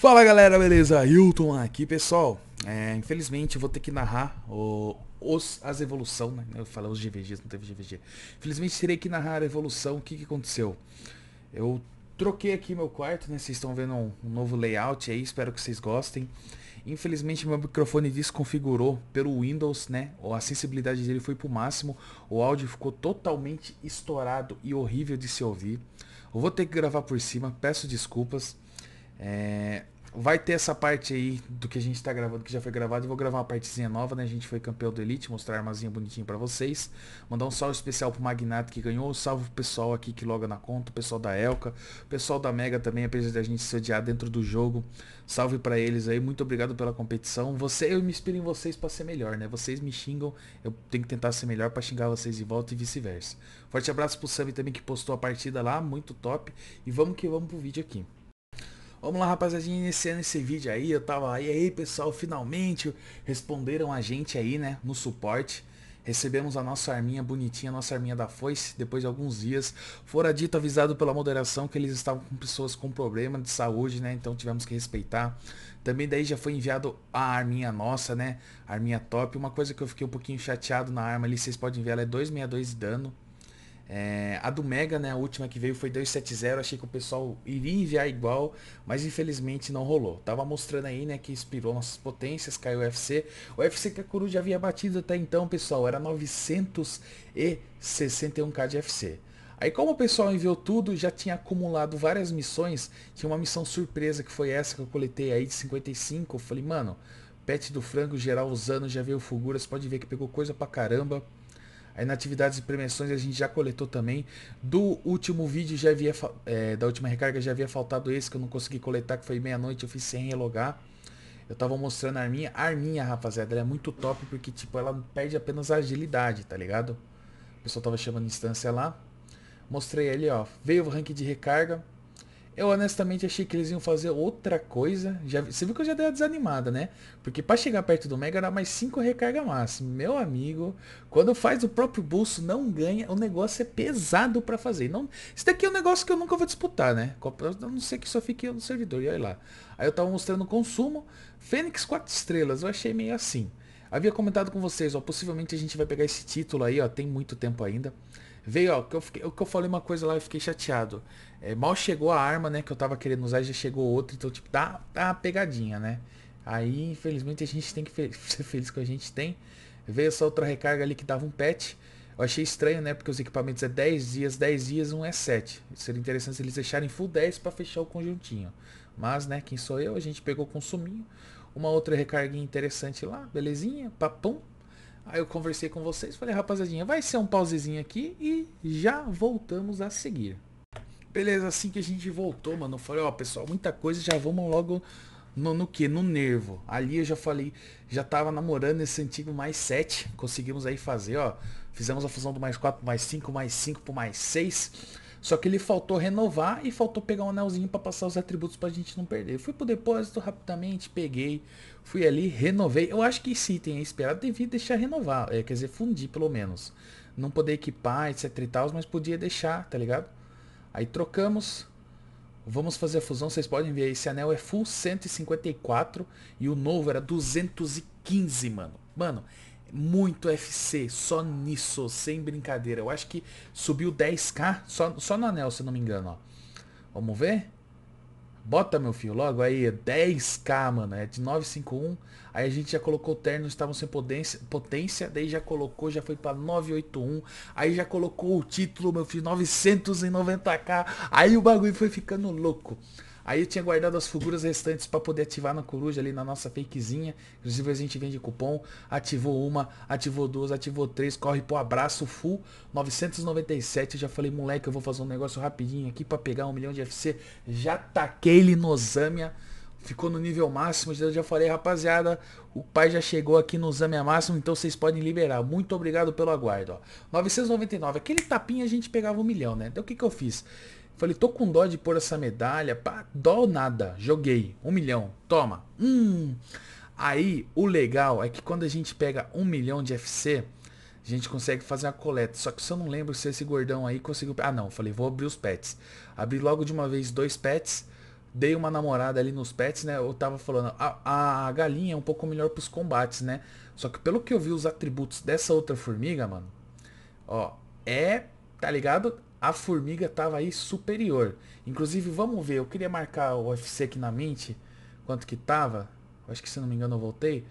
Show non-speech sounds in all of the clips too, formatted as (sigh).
Fala galera, beleza? Hilton aqui, pessoal. É, infelizmente vou ter que narrar o, os, as evoluções, né? Eu falei os GVGs, não teve GVG. Infelizmente terei que narrar a evolução, o que, que aconteceu. Eu troquei aqui meu quarto, né? Vocês estão vendo um, um, novo layout aí, espero que vocês gostem. Infelizmente meu microfone desconfigurou pelo Windows, né? A sensibilidade dele foi pro máximo, o áudio ficou totalmente estourado e horrível de se ouvir. Eu vou ter que gravar por cima, peço desculpas. É, vai ter essa parte aí do que a gente tá gravando, que já foi gravado. Eu vou gravar uma partezinha nova, né? A gente foi campeão do Elite, mostrar a armazinha bonitinha para vocês. Mandar um salve especial pro Magnato que ganhou. Salve o pessoal aqui que loga na conta, o pessoal da Elka, o pessoal da Mega também, apesar da gente se odiar dentro do jogo. Salve para eles aí, muito obrigado pela competição. Você, eu me inspiro em vocês para ser melhor, né? Vocês me xingam, eu tenho que tentar ser melhor para xingar vocês de volta e vice-versa. Forte abraço pro Sam também que postou a partida lá, muito top. E vamos que vamos pro vídeo aqui. Vamos lá, rapaziadinha, iniciando esse vídeo aí, eu tava aí, aí pessoal, finalmente responderam a gente aí, né, no suporte. Recebemos a nossa arminha bonitinha, a nossa arminha da foice, depois de alguns dias. Fora dito, avisado pela moderação, que eles estavam com pessoas com problema de saúde, né? Então tivemos que respeitar. Também daí já foi enviado a arminha nossa, né? Arminha top. Uma coisa que eu fiquei um pouquinho chateado na arma ali, vocês podem ver, ela é 262 de dano. É, a do Mega, né, a última que veio foi 270, achei que o pessoal iria enviar igual, mas infelizmente não rolou. Tava mostrando aí, né, que inspirou nossas potências, caiu o UFC. O UFC que a Coruja havia batido até então, pessoal, era 961k de UFC. Aí como o pessoal enviou tudo, já tinha acumulado várias missões, tinha uma missão surpresa que foi essa que eu coletei aí de 55, eu falei, mano, pet do frango geral usando, já veio figuras, pode ver que pegou coisa pra caramba. Aí na atividades e premiações a gente já coletou também. Do último vídeo já havia é, da última recarga já havia faltado esse que eu não consegui coletar, que foi meia-noite, eu fiz sem relogar. Eu tava mostrando a arminha. A arminha, rapaziada, ela é muito top porque tipo ela perde apenas a agilidade, tá ligado? O pessoal tava chamando instância lá. Mostrei ali, ó. Veio o ranking de recarga. Eu honestamente achei que eles iam fazer outra coisa. Já, você viu que eu já dei a desanimada, né? Porque para chegar perto do Mega era mais 5 recarga máxima. Meu amigo, quando faz o próprio bolso, não ganha. O negócio é pesado para fazer. Não, isso daqui é um negócio que eu nunca vou disputar, né? A não sei que só fique no servidor, e olha lá. Aí eu tava mostrando o consumo. Fênix 4 estrelas, eu achei meio assim. Havia comentado com vocês, ó, possivelmente a gente vai pegar esse título aí, ó, tem muito tempo ainda. Veio, ó, que eu, fiquei, que eu falei uma coisa lá e fiquei chateado. É, mal chegou a arma, né, que eu tava querendo usar e já chegou outra, então, tipo, dá, dá uma pegadinha, né? Aí, infelizmente, a gente tem que fe (laughs) ser feliz com a gente tem. Veio essa outra recarga ali que dava um pet. Eu achei estranho, né? Porque os equipamentos é 10 dias, 10 dias, um é 7. Seria interessante se eles deixarem full 10 para fechar o conjuntinho. Mas, né, quem sou eu? A gente pegou consuminho. Uma outra recarguinha interessante lá, belezinha, papum. Aí eu conversei com vocês, falei, rapaziadinha, vai ser um pausezinho aqui e já voltamos a seguir. Beleza, assim que a gente voltou, mano, eu falei, ó, oh, pessoal, muita coisa, já vamos logo no, no que? No nervo. Ali eu já falei, já tava namorando esse antigo mais 7, conseguimos aí fazer, ó, fizemos a fusão do mais 4 mais 5, mais 5 pro mais 6. Só que ele faltou renovar e faltou pegar um anelzinho para passar os atributos pra gente não perder. Fui pro depósito rapidamente, peguei, fui ali, renovei. Eu acho que esse item é esperado, devia deixar renovar, é, quer dizer, fundir pelo menos. Não poder equipar, etc e tal, mas podia deixar, tá ligado? Aí trocamos, Vamos fazer a fusão, vocês podem ver, esse anel é full 154 e o novo era 215, mano. Mano, muito FC, só nisso, sem brincadeira. Eu acho que subiu 10k só, só no anel, se não me engano, ó. Vamos ver? Bota, meu filho, logo aí, 10k, mano, é de 951. Aí a gente já colocou terno, estavam sem potência, potência, daí já colocou, já foi pra 981. Aí já colocou o título, meu filho, 990k. Aí o bagulho foi ficando louco. Aí eu tinha guardado as figuras restantes para poder ativar na coruja ali na nossa fakezinha. Inclusive a gente vende cupom. Ativou uma, ativou duas, ativou três. Corre pro abraço full 997. Eu já falei, moleque, eu vou fazer um negócio rapidinho aqui para pegar um milhão de FC. Já taquei ele no Zâmia. Ficou no nível máximo. Eu já falei, rapaziada, o pai já chegou aqui no Zâmia máximo, então vocês podem liberar. Muito obrigado pelo aguardo. Ó. 999. Aquele tapinha a gente pegava um milhão, né? Então o que, que eu fiz? Falei, tô com dó de pôr essa medalha. Pá, dó nada. Joguei. Um milhão. Toma. Hum. Aí, o legal é que quando a gente pega um milhão de FC, a gente consegue fazer a coleta. Só que se eu não lembro se esse gordão aí conseguiu... Ah, não. Falei, vou abrir os pets. Abri logo de uma vez dois pets. Dei uma namorada ali nos pets, né? Eu tava falando, a, a galinha é um pouco melhor pros combates, né? Só que pelo que eu vi os atributos dessa outra formiga, mano... Ó, é... Tá ligado? a Formiga tava aí superior. Inclusive, vamos ver, eu queria marcar o UFC aqui na mente, quanto que tava. Acho que se não me engano eu voltei.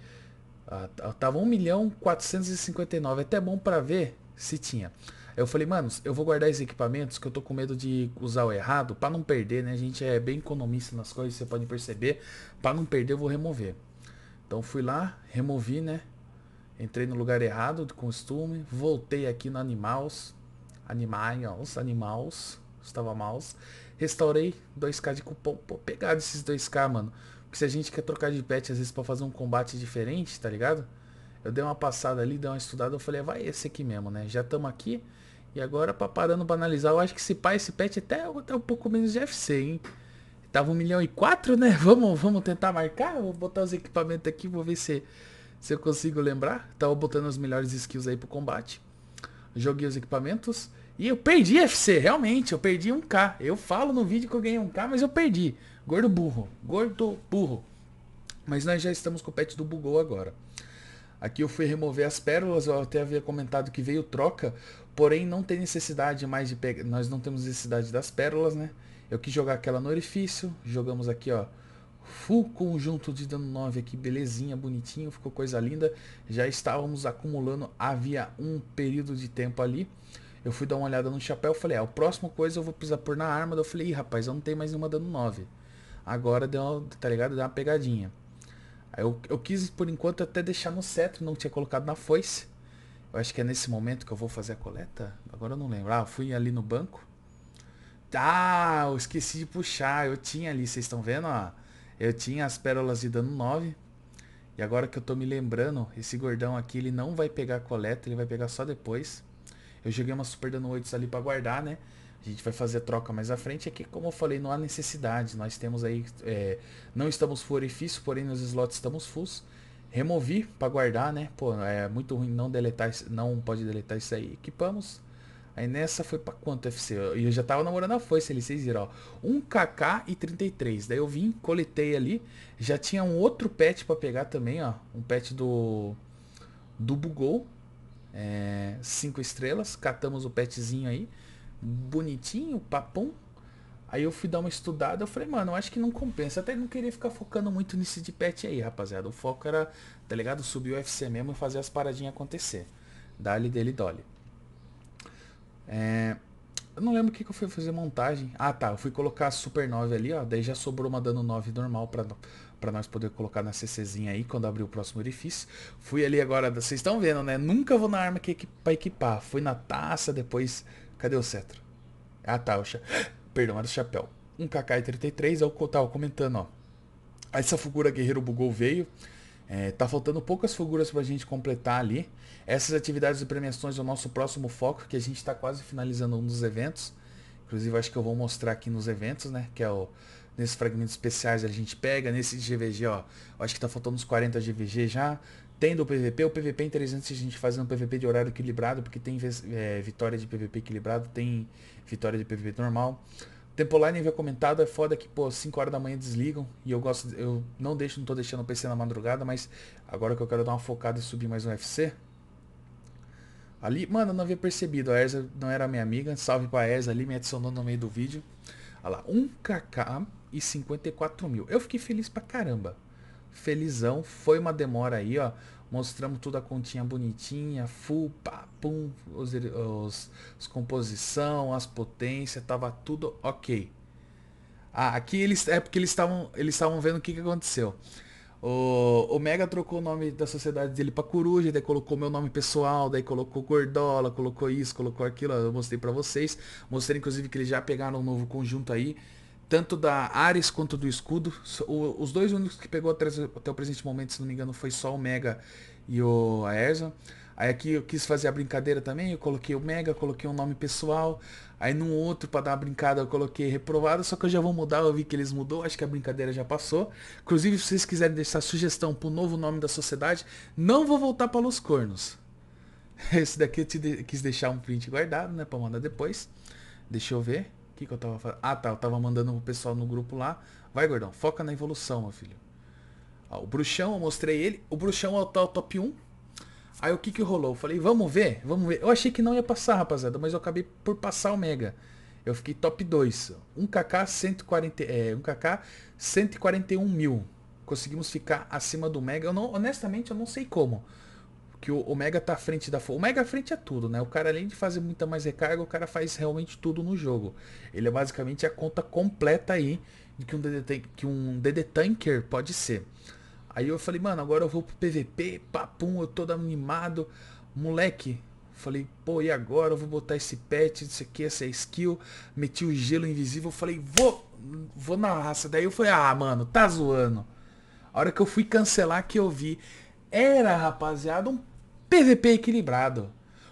Ah, tá, tava 1 milhão 459, é até bom para ver se tinha. Eu falei, manos, eu vou guardar esses equipamentos que eu tô com medo de usar o errado, para não perder, né? A gente é bem economista nas coisas, você pode perceber. Para não perder, eu vou remover. Então fui lá, removi, né? Entrei no lugar errado, de costume, voltei aqui no Animals, Animais, animais, estava maus. Restaurei 2k de cupom. Pô, pegado esses 2k, mano. Porque se a gente quer trocar de pet, às vezes, pra fazer um combate diferente, tá ligado? Eu dei uma passada ali, dei uma estudada, eu falei, ah, vai esse aqui mesmo, né? Já estamos aqui. E agora, pra parando pra analisar, eu acho que se pá, esse pet até, até um pouco menos de FC, hein? Tava 1 um milhão e 4, né? (laughs) Vamos, vamos tentar marcar? Vou botar os equipamentos aqui, vou ver se, se eu consigo lembrar. Tava botando os melhores skills aí pro combate. Joguei os equipamentos. E eu perdi FC, realmente, eu perdi 1k. Eu falo no vídeo que eu ganhei 1k, mas eu perdi. Gordo burro, gordo burro. Mas nós já estamos com o pet do bugou agora. Aqui eu fui remover as pérolas, eu até havia comentado que veio troca, porém não tem necessidade mais de pegar, nós não temos necessidade das pérolas, né? Eu quis jogar aquela no orifício, jogamos aqui, ó, full conjunto de dano 9 aqui, belezinha, bonitinho, ficou coisa linda. Já estávamos acumulando, havia um período de tempo ali. Eu fui dar uma olhada no chapéu, falei, ah, o próximo coisa eu vou precisar pôr na arma. Daí eu falei, ih, rapaz, eu não tenho mais nenhuma dano 9. Agora deu uma, tá ligado? Deu uma pegadinha. Aí eu, eu quis, por enquanto, até deixar no cetro, não tinha colocado na foice. Eu acho que é nesse momento que eu vou fazer a coleta. Agora eu não lembro. Ah, eu fui ali no banco. Ah, eu esqueci de puxar. Eu tinha ali, vocês estão vendo, ó. Eu tinha as pérolas de dano 9. E agora que eu tô me lembrando, esse gordão aqui, ele não vai pegar a coleta, ele vai pegar só depois. Eu joguei uma Super Dano 8 ali para guardar, né? A gente vai fazer troca mais à frente. É que, como eu falei, não há necessidade. Nós temos aí. É, não estamos full orifício, porém nos slots estamos fulls. Removi para guardar, né? Pô, é muito ruim não deletar. Não pode deletar isso aí. Equipamos. Aí nessa foi pra quanto, FC? E eu já tava namorando a foice ali, vocês viram, ó. 1kk e 33. Daí eu vim, coletei ali. Já tinha um outro pet pra pegar também, ó. Um pet do... Do Bugol é, cinco estrelas, catamos o petzinho aí, bonitinho, papum. Aí eu fui dar uma estudada, eu falei, mano, eu acho que não compensa. Até não queria ficar focando muito nesse de pet aí, rapaziada. O foco era, tá ligado? Subir o UFC mesmo e fazer as paradinhas acontecer. Dali dele dole. É, eu não lembro o que, que eu fui fazer montagem. Ah tá, eu fui colocar a Super 9 ali, ó. Daí já sobrou uma dano 9 normal pra, para nós poder colocar na CCzinha aí quando abrir o próximo orifício. Fui ali agora, vocês estão vendo, né? Nunca vou na arma que para equipar. Fui na taça, depois. Cadê o cetro? Ah, tá, o cha... (gasps) Perdão, era o chapéu. Um KK-33, eu é tava comentando, ó. Essa figura guerreiro bugou veio. É, tá faltando poucas figuras pra gente completar ali. Essas atividades e premiações é o nosso próximo foco, que a gente tá quase finalizando um dos eventos. Inclusive, acho que eu vou mostrar aqui nos eventos, né? Que é o Nesses fragmentos especiais a gente pega. Nesse de GVG, ó. Acho que tá faltando uns 40 GVG já. Tendo o PVP, o PVP é interessante a gente fazer um PVP de horário equilibrado, porque tem é, vitória de PVP equilibrado, tem vitória de PVP normal. tempo Tempolar nível comentado é foda que, pô, 5 horas da manhã desligam. E eu gosto, eu não deixo, não tô deixando o PC na madrugada, mas agora que eu quero dar uma focada e subir mais um UFC. Ali, mano, eu não havia percebido. A Erza não era minha amiga. Salve pra Erza ali, me adicionou no meio do vídeo. Olha lá, 1kk e 54 mil. Eu fiquei feliz pra caramba. Felizão. Foi uma demora aí, ó. Mostramos toda a continha bonitinha, full, pá, pum, os, os, os composição, as potências, tava tudo ok. Ah, aqui eles é porque eles estavam eles estavam vendo o que, que aconteceu. O, o Mega trocou o nome da sociedade dele pra Coruja, daí colocou meu nome pessoal, daí colocou Gordola, colocou isso, colocou aquilo, eu mostrei para vocês. Mostrei inclusive que eles já pegaram um novo conjunto aí tanto da Ares quanto do escudo. O, os dois únicos que pegou até, até, o presente momento, se não me engano, foi só o Mega e o Aerza. Aí aqui eu quis fazer a brincadeira também, eu coloquei o Mega, coloquei um nome pessoal. Aí num outro, para dar uma brincada, eu coloquei reprovado, só que eu já vou mudar, eu vi que eles mudou, acho que a brincadeira já passou. Inclusive, se vocês quiserem deixar sugestão pro novo nome da sociedade, não vou voltar para Los Cornos. (laughs) Esse daqui eu de quis deixar um print guardado, né, para mandar depois. Deixa eu ver que, eu tava fazendo? Ah, tá. Eu tava mandando o pessoal no grupo lá. Vai, gordão. Foca na evolução, meu filho. Ó, o bruxão, eu mostrei ele. O bruxão é o top 1. Aí o que que rolou? Eu falei, vamos ver? Vamos ver. Eu achei que não ia passar, rapaziada. Mas eu acabei por passar o mega. Eu fiquei top 2. 1kk, 140, é, 1kk 141 mil. Conseguimos ficar acima do mega. Eu não, honestamente, eu não sei como que o Omega tá à frente da força. O Mega à frente é tudo, né? O cara, além de fazer muita mais recarga, o cara faz realmente tudo no jogo. Ele é basicamente a conta completa aí de que um DD, que um DD Tanker pode ser. Aí eu falei, mano, agora eu vou pro PVP, papum, eu todo animado. Moleque, falei, pô, e agora eu vou botar esse pet, isso aqui, essa skill. Meti o gelo invisível, falei, vou, vou na raça. Daí eu falei, ah, mano, tá zoando. A hora que eu fui cancelar que eu vi, era, rapaziada, um PVP equilibrado.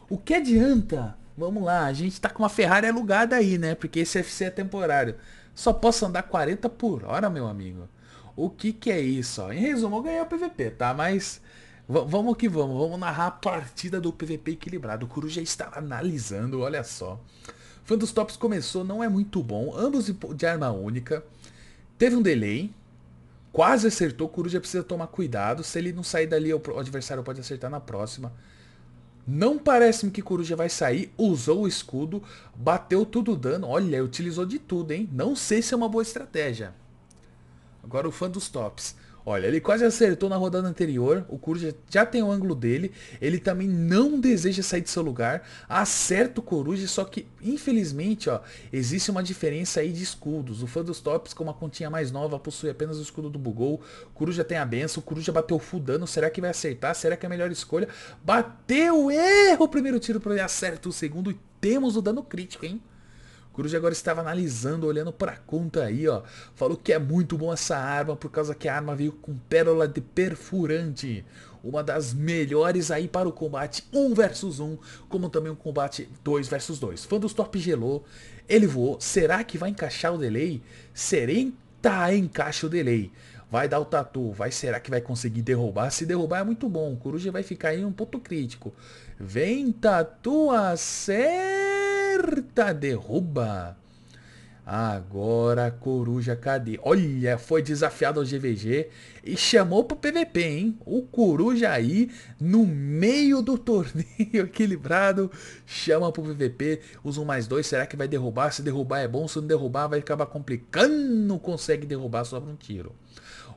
O que adianta? Vamos lá, a gente tá com uma Ferrari alugada aí, né? Porque esse FC é temporário. Só posso andar 40 por hora, meu amigo. O que que é isso? Em resumo, eu ganhei o PVP, tá? Mas vamos que vamos. Vamos narrar a partida do PVP equilibrado. O Coruja está analisando, olha só. Fã dos Tops começou, não é muito bom. Ambos de arma única. Teve um delay, Quase acertou, o Coruja precisa tomar cuidado. Se ele não sair dali, o adversário pode acertar na próxima. Não parece-me que Coruja vai sair. Usou o escudo, bateu tudo dano. Olha, utilizou de tudo, hein? Não sei se é uma boa estratégia. Agora o fã dos tops. Olha, ele quase acertou na rodada anterior. O Coruja já tem o ângulo dele. Ele também não deseja sair do seu lugar. Acerta o Coruja, só que infelizmente, ó, existe uma diferença aí de escudos. O fã dos tops, com uma continha mais nova, possui apenas o escudo do Bugol. O Coruja tem a benção. O Coruja bateu full dano. Será que vai acertar? Será que é a melhor escolha? Bateu, erro o primeiro tiro para ele. Acerta o segundo e temos o dano crítico, hein? Coruja agora estava analisando, olhando para a conta aí, ó. Falou que é muito bom essa arma por causa que a arma veio com pérola de perfurante. Uma das melhores aí para o combate 1 versus 1, como também o um combate 2 versus 2. Fã dos top gelou, ele voou. Será que vai encaixar o delay? tá encaixa o delay. Vai dar o tatu, vai será que vai conseguir derrubar? Se derrubar é muito bom, o Coruja vai ficar aí um ponto crítico. Vem tatu, acerta! corda derruba. Agora a coruja cadê? Olha, foi desafiado ao GVG e chamou pro PVP, hein? O coruja aí, no meio do (laughs) torneio equilibrado, chama pro PVP, usa um mais dois, será que vai derrubar? Se derrubar é bom, se não derrubar vai acabar complicando, não consegue derrubar só um tiro.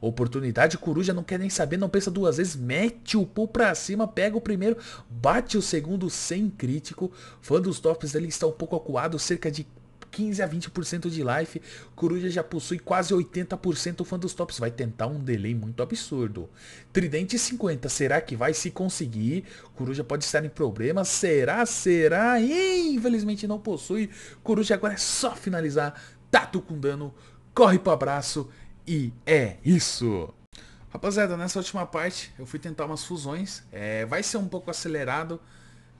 Oportunidade, Coruja não quer nem saber, não pensa duas vezes, mete o pull pra cima, pega o primeiro, bate o segundo sem crítico. Fã dos tops ele está um pouco acuado, cerca de 15 a 20% de life. Coruja já possui quase 80% fã dos tops. Vai tentar um delay muito absurdo. Tridente 50. Será que vai se conseguir? Coruja pode estar em problemas. Será? Será? E, infelizmente não possui. Coruja agora é só finalizar. Tato com dano. Corre pro abraço e é isso! Rapaziada, nessa última parte eu fui tentar umas fusões. É, vai ser um pouco acelerado.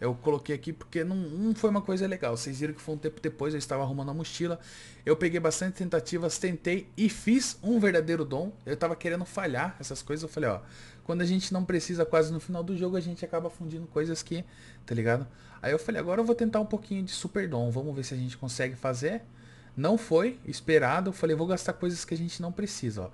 Eu coloquei aqui porque não, não, foi uma coisa legal. Vocês viram que foi um tempo depois, eu estava arrumando a mochila. Eu peguei bastante tentativas, tentei e fiz um verdadeiro dom. Eu estava querendo falhar essas coisas. Eu falei, ó, quando a gente não precisa quase no final do jogo, a gente acaba fundindo coisas que, tá ligado? Aí eu falei, agora eu vou tentar um pouquinho de super dom. Vamos ver se a gente consegue fazer. Não foi esperado. Falei, vou gastar coisas que a gente não precisa, ó.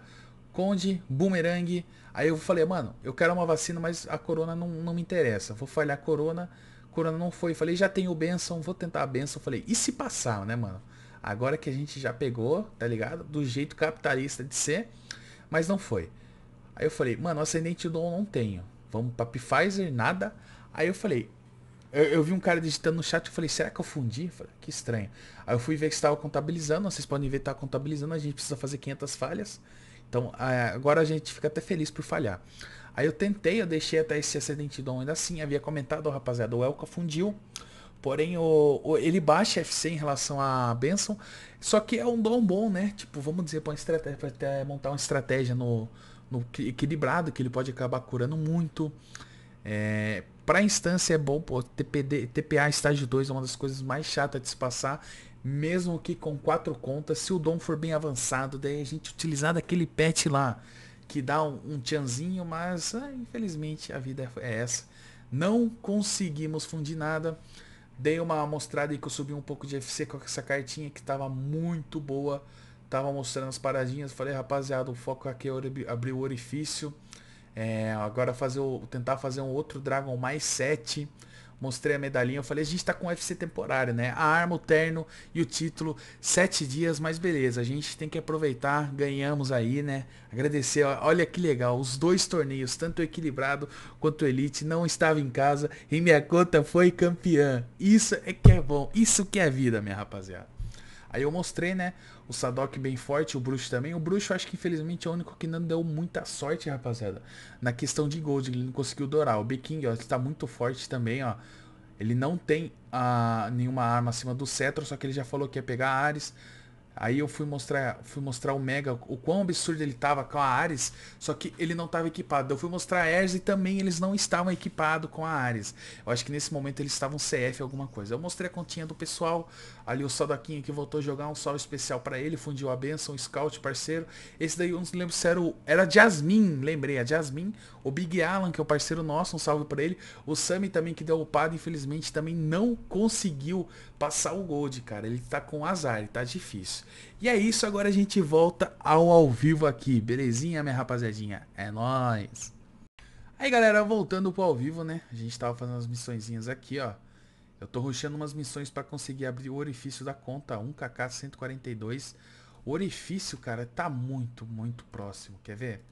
Conde, Boomerang. Aí eu falei, mano, eu quero uma vacina, mas a Corona não, não me interessa. Vou falhar a Corona. Corona não foi. Falei, já tenho o vou tentar a Benson. Falei, e se passar, né, mano? Agora que a gente já pegou, tá ligado? Do jeito capitalista de ser. Mas não foi. Aí eu falei, mano, ascendente do não tenho. Vamos pra Pfizer, nada. Aí eu falei, eu, eu, vi um cara digitando no chat, eu falei, será que eu fundi? falei, que estranho. Aí eu fui ver que estava contabilizando, vocês podem ver que está contabilizando, a gente precisa fazer 500 falhas. Então agora a gente fica até feliz por falhar. Aí eu tentei, eu deixei até esse acidente dom ainda assim, havia comentado, rapaziada, o Elka fundiu. Porém, o, o, ele baixa FC em relação a Benson. Só que é um dom bom, né? Tipo, vamos dizer, para estratégia, pra até montar uma estratégia no, no equilibrado, que ele pode acabar curando muito. É, para instância é bom, pô. TPD, TPA estágio 2 é uma das coisas mais chatas de se passar. Mesmo que com quatro contas, se o dom for bem avançado, daí a gente utilizar daquele pet lá, que dá um, um tchanzinho, mas ah, infelizmente a vida é essa. Não conseguimos fundir nada. Dei uma amostrada e que eu subi um pouco de FC com essa cartinha que tava muito boa. Tava mostrando as paradinhas. Falei, rapaziada, o foco aqui é abrir o orifício. É, agora fazer o, tentar fazer um outro Dragon mais 7. Mostrei a medalhinha, eu falei, a gente tá com UFC temporário, né? A arma, o terno e o título, sete dias, mas beleza, a gente tem que aproveitar, ganhamos aí, né? Agradecer, olha que legal, os dois torneios, tanto o equilibrado quanto o elite, não estava em casa e minha conta foi campeã. Isso é que é bom, isso que é vida, minha rapaziada. Aí eu mostrei, né? O Sadok bem forte, o Bruxo também. O Bruxo acho que infelizmente é o único que não deu muita sorte, rapaziada. Na questão de gold, ele não conseguiu dourar. O Biking, ó, está muito forte também, ó. Ele não tem ah, nenhuma arma acima do Cetro, só que ele já falou que ia pegar Ares. Aí eu fui mostrar, fui mostrar o Mega, o quão absurdo ele tava com a Ares, só que ele não tava equipado. Eu fui mostrar a Ares e também eles não estavam equipados com a Ares. Eu acho que nesse momento eles estavam CF alguma coisa. Eu mostrei a continha do pessoal, ali o Sadoquinho que voltou a jogar um sol especial para ele, fundiu a benção, o scout, parceiro. Esse daí eu não lembro se era o, era Jasmine, lembrei, a Jasmine, o Big Alan, que é o parceiro nosso, um salve para ele. O Sammy também que deu upado, infelizmente também não conseguiu passar o gold, cara. Ele está com azar, ele tá difícil. E é isso, agora a gente volta ao ao vivo aqui, belezinha, minha rapaziadinha? É nóis! Aí, galera, voltando pro ao vivo, né? A gente tava fazendo as missõezinhas aqui, ó. Eu tô ruxando umas missões para conseguir abrir o orifício da conta 1kk 142. O orifício, cara, tá muito, muito próximo. Quer ver?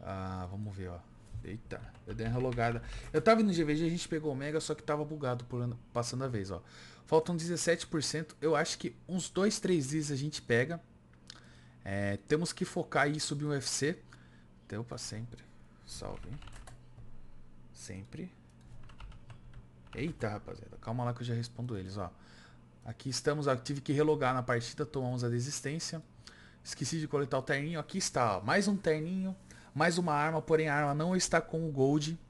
Ah, vamos ver, ó. Eita, eu dei uma logada. Eu tava indo no GVG, a gente pegou o Mega, só que tava bugado passando a vez, ó. Faltam 17%. Eu acho que uns 2, 3 dias a gente pega. É, temos que focar e subir o UFC. Deu pra sempre. Salve. Sempre. Eita, rapaziada. Calma lá que eu já respondo eles, ó. Aqui estamos, ó, tive que relogar na partida, tomamos a desistência. Esqueci de coletar o terninho. Aqui está, ó, mais um terninho, mais uma arma, porém a arma não está com o gold.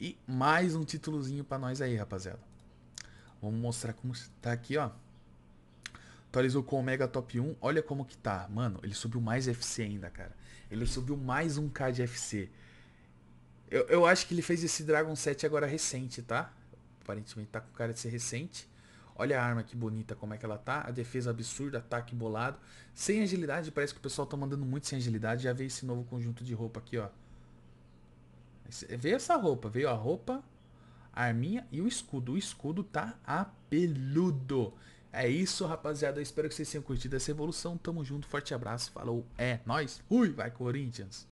E mais um títulozinho para nós aí, rapaziada. Vamos mostrar como tá aqui, ó. Atualizou com o Omega Top 1. Olha como que tá. Mano, ele subiu mais FC ainda, cara. Ele subiu mais um K de FC. Eu, eu acho que ele fez esse Dragon 7 agora recente, tá? Aparentemente tá com cara de ser recente. Olha a arma que bonita como é que ela tá. A defesa absurda, ataque bolado. Sem agilidade, parece que o pessoal tá mandando muito sem agilidade. Já veio esse novo conjunto de roupa aqui, ó. Veio essa roupa, veio a roupa a arminha e o escudo. O escudo tá apeludo. É isso, rapaziada. Eu espero que vocês tenham curtido essa evolução. Tamo junto, forte abraço. Falou, é nós. Fui, vai Corinthians.